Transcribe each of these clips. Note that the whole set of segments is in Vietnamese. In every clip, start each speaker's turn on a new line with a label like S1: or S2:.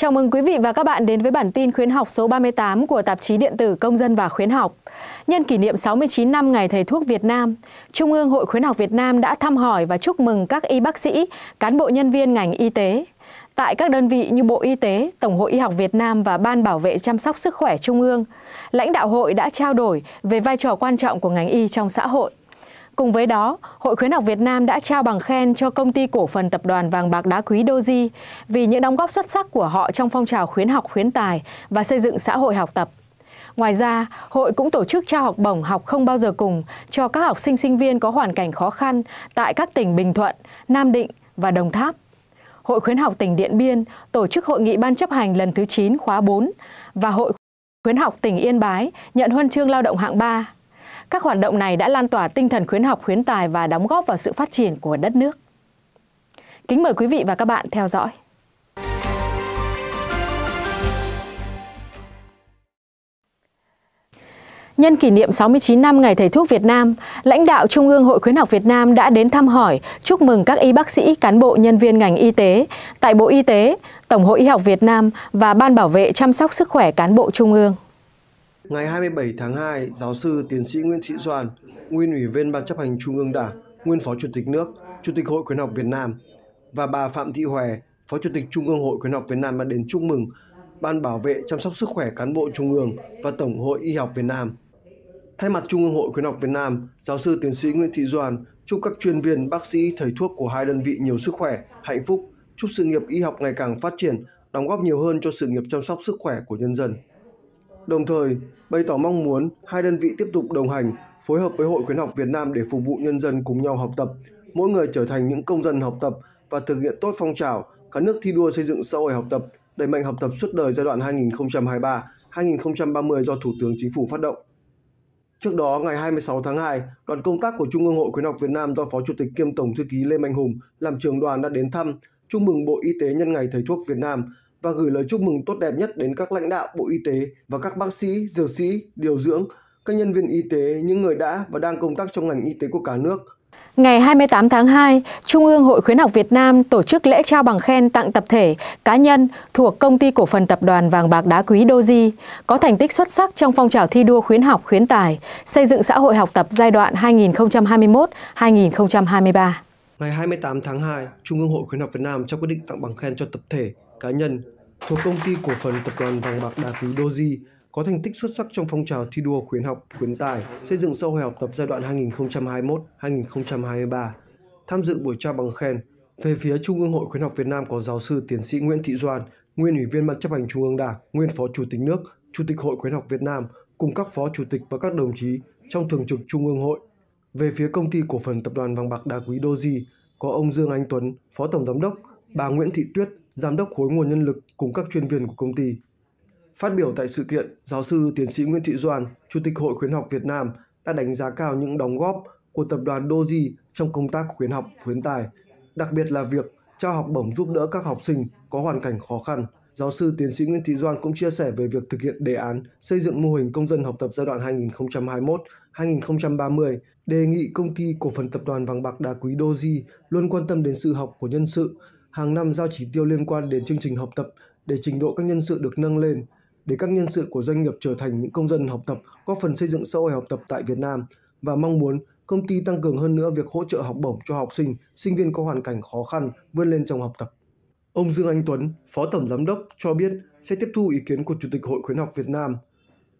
S1: Chào mừng quý vị và các bạn đến với bản tin khuyến học số 38 của tạp chí điện tử Công dân và khuyến học. Nhân kỷ niệm 69 năm Ngày Thầy Thuốc Việt Nam, Trung ương Hội Khuyến học Việt Nam đã thăm hỏi và chúc mừng các y bác sĩ, cán bộ nhân viên ngành y tế. Tại các đơn vị như Bộ Y tế, Tổng hội Y học Việt Nam và Ban Bảo vệ Chăm sóc Sức khỏe Trung ương, lãnh đạo hội đã trao đổi về vai trò quan trọng của ngành y trong xã hội. Cùng với đó, Hội Khuyến học Việt Nam đã trao bằng khen cho công ty cổ phần tập đoàn vàng bạc đá quý Doji vì những đóng góp xuất sắc của họ trong phong trào khuyến học khuyến tài và xây dựng xã hội học tập. Ngoài ra, hội cũng tổ chức trao học bổng học không bao giờ cùng cho các học sinh sinh viên có hoàn cảnh khó khăn tại các tỉnh Bình Thuận, Nam Định và Đồng Tháp. Hội khuyến học tỉnh Điện Biên tổ chức hội nghị ban chấp hành lần thứ 9 khóa 4 và Hội khuyến học tỉnh Yên Bái nhận huân chương lao động hạng 3 các hoạt động này đã lan tỏa tinh thần khuyến học khuyến tài và đóng góp vào sự phát triển của đất nước. Kính mời quý vị và các bạn theo dõi. Nhân kỷ niệm 69 năm Ngày Thầy Thuốc Việt Nam, lãnh đạo Trung ương Hội Khuyến học Việt Nam đã đến thăm hỏi, chúc mừng các y bác sĩ, cán bộ, nhân viên ngành y tế tại Bộ Y tế, Tổng hội Y học Việt Nam và Ban bảo vệ chăm sóc sức khỏe cán bộ Trung ương.
S2: Ngày 27 tháng 2, giáo sư tiến sĩ Nguyễn Thị Doan, nguyên ủy viên Ban chấp hành Trung ương Đảng, nguyên Phó Chủ tịch nước, Chủ tịch Hội Khuyến học Việt Nam và bà Phạm Thị Hòe, Phó Chủ tịch Trung ương Hội Khuyến học Việt Nam đã đến chúc mừng Ban bảo vệ chăm sóc sức khỏe cán bộ Trung ương và Tổng hội Y học Việt Nam. Thay mặt Trung ương Hội Khuyến học Việt Nam, giáo sư tiến sĩ Nguyễn Thị Doan chúc các chuyên viên, bác sĩ, thầy thuốc của hai đơn vị nhiều sức khỏe, hạnh phúc, chúc sự nghiệp y học ngày càng phát triển, đóng góp nhiều hơn cho sự nghiệp chăm sóc sức khỏe của nhân dân. Đồng thời, bày tỏ mong muốn hai đơn vị tiếp tục đồng hành, phối hợp với Hội khuyến học Việt Nam để phục vụ nhân dân cùng nhau học tập, mỗi người trở thành những công dân học tập và thực hiện tốt phong trào cả nước thi đua xây dựng xã hội học tập, đẩy mạnh học tập suốt đời giai đoạn 2023-2030 do Thủ tướng Chính phủ phát động. Trước đó, ngày 26 tháng 2, đoàn công tác của Trung ương Hội Khuyến học Việt Nam do Phó Chủ tịch kiêm Tổng thư ký Lê Mạnh Hùng làm trường đoàn đã đến thăm, chúc mừng Bộ Y tế nhân ngày Thầy thuốc Việt Nam và gửi lời chúc mừng tốt đẹp nhất đến các lãnh đạo Bộ Y tế và các bác sĩ, dược sĩ, điều dưỡng, các nhân viên y tế, những người đã và đang công tác trong ngành y tế của cả nước.
S1: Ngày 28 tháng 2, Trung ương Hội Khuyến học Việt Nam tổ chức lễ trao bằng khen tặng tập thể, cá nhân thuộc Công ty Cổ phần Tập đoàn Vàng Bạc Đá Quý Doji có thành tích xuất sắc trong phong trào thi đua khuyến học khuyến tài, xây dựng xã hội học tập giai đoạn 2021-2023.
S2: Ngày 28 tháng 2, Trung ương Hội Khuyến học Việt Nam trao quyết định tặng bằng khen cho tập thể, cá nhân thuộc công ty cổ phần tập đoàn vàng bạc đá quý Doji có thành tích xuất sắc trong phong trào thi đua khuyến học, khuyến tài, xây dựng xã hội học tập giai đoạn 2021-2023. Tham dự buổi trao bằng khen, về phía Trung ương Hội Khuyến học Việt Nam có giáo sư tiến sĩ Nguyễn Thị Doan, nguyên ủy viên ban chấp hành Trung ương Đảng, nguyên phó chủ tịch nước, chủ tịch Hội Khuyến học Việt Nam cùng các phó chủ tịch và các đồng chí trong thường trực Trung ương Hội. Về phía công ty cổ phần tập đoàn vàng bạc đá quý Doji có ông Dương Anh Tuấn, phó tổng giám đốc, bà Nguyễn Thị Tuyết, Giám đốc khối nguồn nhân lực cùng các chuyên viên của công ty. Phát biểu tại sự kiện, giáo sư tiến sĩ Nguyễn Thị Doan, Chủ tịch Hội khuyến học Việt Nam đã đánh giá cao những đóng góp của tập đoàn Doji trong công tác khuyến học, khuyến tài, đặc biệt là việc trao học bổng giúp đỡ các học sinh có hoàn cảnh khó khăn. Giáo sư tiến sĩ Nguyễn Thị Doan cũng chia sẻ về việc thực hiện đề án xây dựng mô hình công dân học tập giai đoạn 2021-2030, đề nghị công ty cổ phần tập đoàn vàng bạc đá quý Doji luôn quan tâm đến sự học của nhân sự, hàng năm giao chỉ tiêu liên quan đến chương trình học tập để trình độ các nhân sự được nâng lên, để các nhân sự của doanh nghiệp trở thành những công dân học tập, góp phần xây dựng xã hội học tập tại Việt Nam và mong muốn công ty tăng cường hơn nữa việc hỗ trợ học bổng cho học sinh, sinh viên có hoàn cảnh khó khăn vươn lên trong học tập. Ông Dương Anh Tuấn, Phó Tổng Giám đốc cho biết sẽ tiếp thu ý kiến của Chủ tịch Hội khuyến học Việt Nam,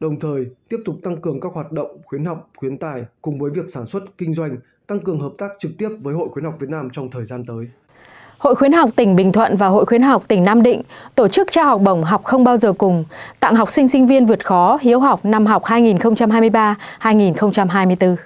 S2: đồng thời tiếp tục tăng cường các hoạt động khuyến học, khuyến tài cùng với việc sản xuất, kinh doanh, tăng cường hợp tác trực tiếp với Hội khuyến học Việt Nam trong thời gian tới.
S1: Hội khuyến học tỉnh Bình Thuận và Hội khuyến học tỉnh Nam Định tổ chức trao học bổng học không bao giờ cùng, tặng học sinh sinh viên vượt khó hiếu học năm học 2023-2024.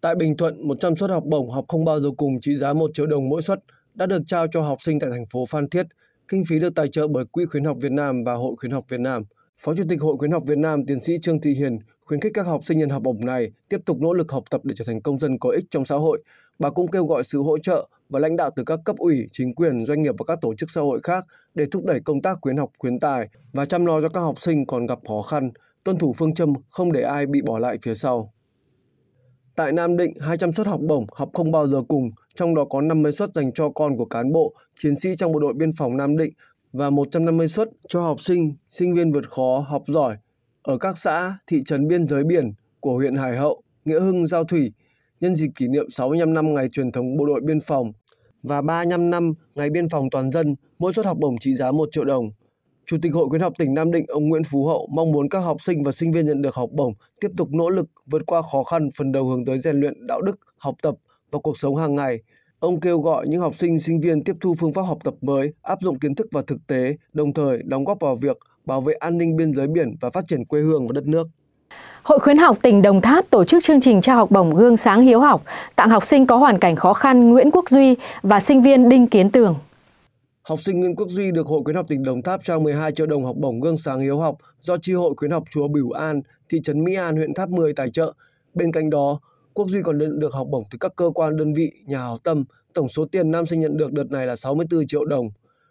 S2: Tại Bình Thuận, 100 suất học bổng học không bao giờ cùng trị giá 1 triệu đồng mỗi suất đã được trao cho học sinh tại thành phố Phan Thiết. Kinh phí được tài trợ bởi Quỹ khuyến học Việt Nam và Hội khuyến học Việt Nam. Phó Chủ tịch Hội khuyến học Việt Nam tiến sĩ Trương Thị Hiền khuyến khích các học sinh nhận học bổng này tiếp tục nỗ lực học tập để trở thành công dân có ích trong xã hội, Bà cũng kêu gọi sự hỗ trợ và lãnh đạo từ các cấp ủy, chính quyền, doanh nghiệp và các tổ chức xã hội khác để thúc đẩy công tác khuyến học khuyến tài và chăm lo cho các học sinh còn gặp khó khăn, tuân thủ phương châm không để ai bị bỏ lại phía sau. Tại Nam Định, 200 suất học bổng học không bao giờ cùng, trong đó có 50 suất dành cho con của cán bộ, chiến sĩ trong bộ đội biên phòng Nam Định và 150 suất cho học sinh, sinh viên vượt khó, học giỏi ở các xã, thị trấn biên giới biển của huyện Hải Hậu, Nghĩa Hưng, Giao Thủy, nhân dịp kỷ niệm 65 năm ngày truyền thống bộ đội biên phòng và 35 năm ngày biên phòng toàn dân, mỗi suất học bổng trị giá 1 triệu đồng. Chủ tịch Hội khuyến học tỉnh Nam Định ông Nguyễn Phú Hậu mong muốn các học sinh và sinh viên nhận được học bổng tiếp tục nỗ lực vượt qua khó khăn phần đầu hướng tới rèn luyện đạo đức, học tập và cuộc sống hàng ngày. Ông kêu gọi những học sinh sinh viên tiếp thu phương pháp học tập mới, áp dụng kiến thức và thực tế, đồng thời đóng góp vào việc bảo vệ an ninh biên giới biển và phát triển quê hương và đất nước. Hội khuyến
S1: học tỉnh Đồng Tháp tổ chức chương trình trao học bổng gương sáng hiếu học, tặng học sinh có hoàn cảnh khó khăn Nguyễn Quốc Duy và sinh viên Đinh Kiến Tường.
S2: Học sinh Nguyễn Quốc Duy được Hội khuyến học tỉnh Đồng Tháp trao 12 triệu đồng học bổng gương sáng hiếu học do Chi hội khuyến học chùa Bửu An, thị trấn Mỹ An, huyện Tháp 10 tài trợ. Bên cạnh đó, Quốc Duy còn nhận được học bổng từ các cơ quan đơn vị, nhà hảo tâm. Tổng số tiền nam sinh nhận được đợt này là 64 triệu đồng.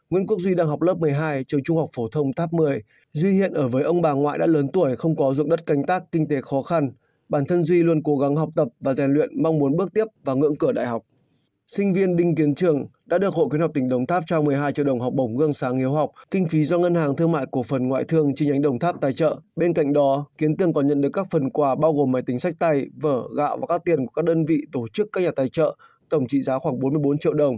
S2: Nguyễn Quốc Duy đang học lớp 12, trường trung học phổ thông Tháp 10. Duy hiện ở với ông bà ngoại đã lớn tuổi, không có ruộng đất canh tác, kinh tế khó khăn. Bản thân Duy luôn cố gắng học tập và rèn luyện, mong muốn bước tiếp và ngưỡng cửa đại học. Sinh viên Đinh Kiến Trường đã được Hội khuyến học tỉnh Đồng Tháp trao 12 triệu đồng học bổng gương sáng hiếu học, kinh phí do Ngân hàng Thương mại Cổ phần Ngoại thương chi nhánh Đồng Tháp tài trợ. Bên cạnh đó, Kiến Tường còn nhận được các phần quà bao gồm máy tính sách tay, vở, gạo và các tiền của các đơn vị tổ chức các nhà tài trợ, tổng trị giá khoảng 44 triệu đồng.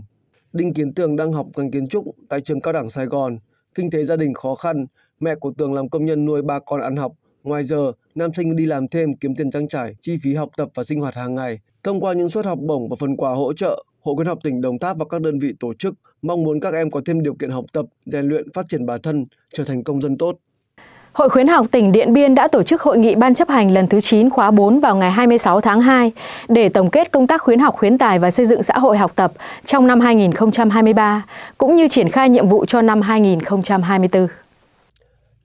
S2: Đinh Kiến Tường đang học ngành kiến trúc tại trường cao đẳng Sài Gòn. Kinh tế gia đình khó khăn, mẹ của Tường làm công nhân nuôi ba con ăn học. Ngoài giờ, nam sinh đi làm thêm kiếm tiền trang trải, chi phí học tập và sinh hoạt hàng ngày. Thông qua những suất học bổng và phần quà hỗ trợ, Hội khuyến học tỉnh Đồng Tháp và các đơn vị tổ chức mong muốn các em có thêm điều kiện học tập, rèn luyện, phát triển bản thân, trở thành công dân tốt.
S1: Hội khuyến học tỉnh Điện Biên đã tổ chức hội nghị ban chấp hành lần thứ 9 khóa 4 vào ngày 26 tháng 2 để tổng kết công tác khuyến học khuyến tài và xây dựng xã hội học tập trong năm 2023 cũng như triển khai nhiệm vụ cho năm 2024.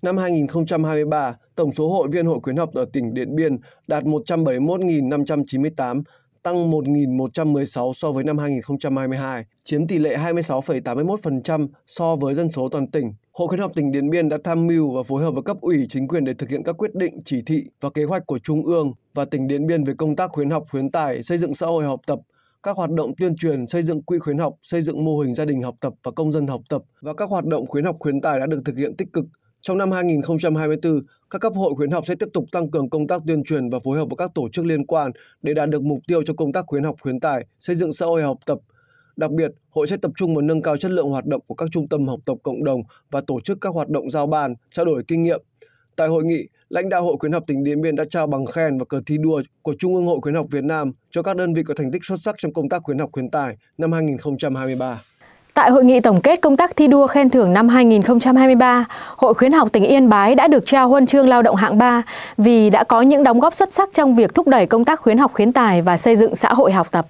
S2: Năm 2023, tổng số hội viên hội khuyến học ở tỉnh Điện Biên đạt 171.598, tăng 1.116 so với năm 2022, chiếm tỷ lệ 26,81% so với dân số toàn tỉnh. Hội khuyến học tỉnh Điện Biên đã tham mưu và phối hợp với cấp ủy chính quyền để thực hiện các quyết định, chỉ thị và kế hoạch của Trung ương và tỉnh Điện Biên về công tác khuyến học khuyến tài, xây dựng xã hội học tập, các hoạt động tuyên truyền, xây dựng quỹ khuyến học, xây dựng mô hình gia đình học tập và công dân học tập và các hoạt động khuyến học khuyến tài đã được thực hiện tích cực. Trong năm 2024, các cấp hội khuyến học sẽ tiếp tục tăng cường công tác tuyên truyền và phối hợp với các tổ chức liên quan để đạt được mục tiêu cho công tác khuyến học khuyến tài, xây dựng xã hội học tập Đặc biệt, hội sẽ tập trung vào nâng cao chất lượng hoạt động của các trung tâm học tập cộng đồng và tổ chức các hoạt động giao bàn, trao đổi kinh nghiệm. Tại hội nghị, lãnh đạo Hội khuyến học tỉnh Điện Biên đã trao bằng khen và cờ thi đua của Trung ương Hội khuyến học Việt Nam cho các đơn vị có thành tích xuất sắc trong công tác khuyến học khuyến tài năm 2023.
S1: Tại hội nghị tổng kết công tác thi đua khen thưởng năm 2023, Hội khuyến học tỉnh Yên Bái đã được trao huân chương lao động hạng 3 vì đã có những đóng góp xuất sắc trong việc thúc đẩy công tác khuyến học khuyến tài và xây dựng xã hội học tập.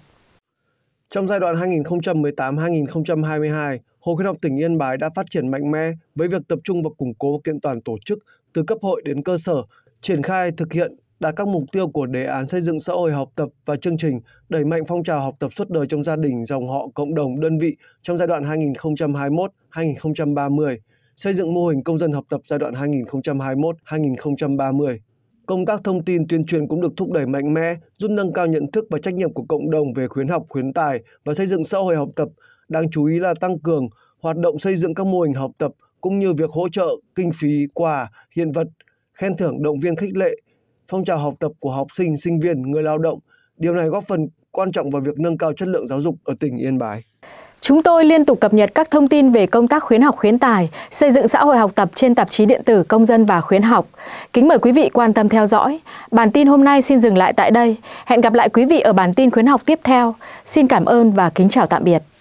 S2: Trong giai đoạn 2018-2022, Hội khuyến học tỉnh Yên Bái đã phát triển mạnh mẽ với việc tập trung vào củng cố và kiện toàn tổ chức từ cấp hội đến cơ sở, triển khai thực hiện đạt các mục tiêu của đề án xây dựng xã hội học tập và chương trình đẩy mạnh phong trào học tập suốt đời trong gia đình, dòng họ, cộng đồng, đơn vị trong giai đoạn 2021-2030, xây dựng mô hình công dân học tập giai đoạn 2021-2030. Công tác thông tin tuyên truyền cũng được thúc đẩy mạnh mẽ, giúp nâng cao nhận thức và trách nhiệm của cộng đồng về khuyến học, khuyến tài và xây dựng xã hội học tập. Đáng chú ý là tăng cường hoạt động xây dựng các mô hình học tập cũng như việc hỗ trợ kinh phí, quà, hiện vật, khen thưởng động viên khích lệ, phong trào học tập của học sinh, sinh viên, người lao động. Điều này góp phần quan trọng vào việc nâng cao chất lượng giáo dục ở tỉnh Yên Bái.
S1: Chúng tôi liên tục cập nhật các thông tin về công tác khuyến học khuyến tài, xây dựng xã hội học tập trên tạp chí điện tử Công dân và Khuyến học. Kính mời quý vị quan tâm theo dõi. Bản tin hôm nay xin dừng lại tại đây. Hẹn gặp lại quý vị ở bản tin khuyến học tiếp theo. Xin cảm ơn và kính chào tạm biệt.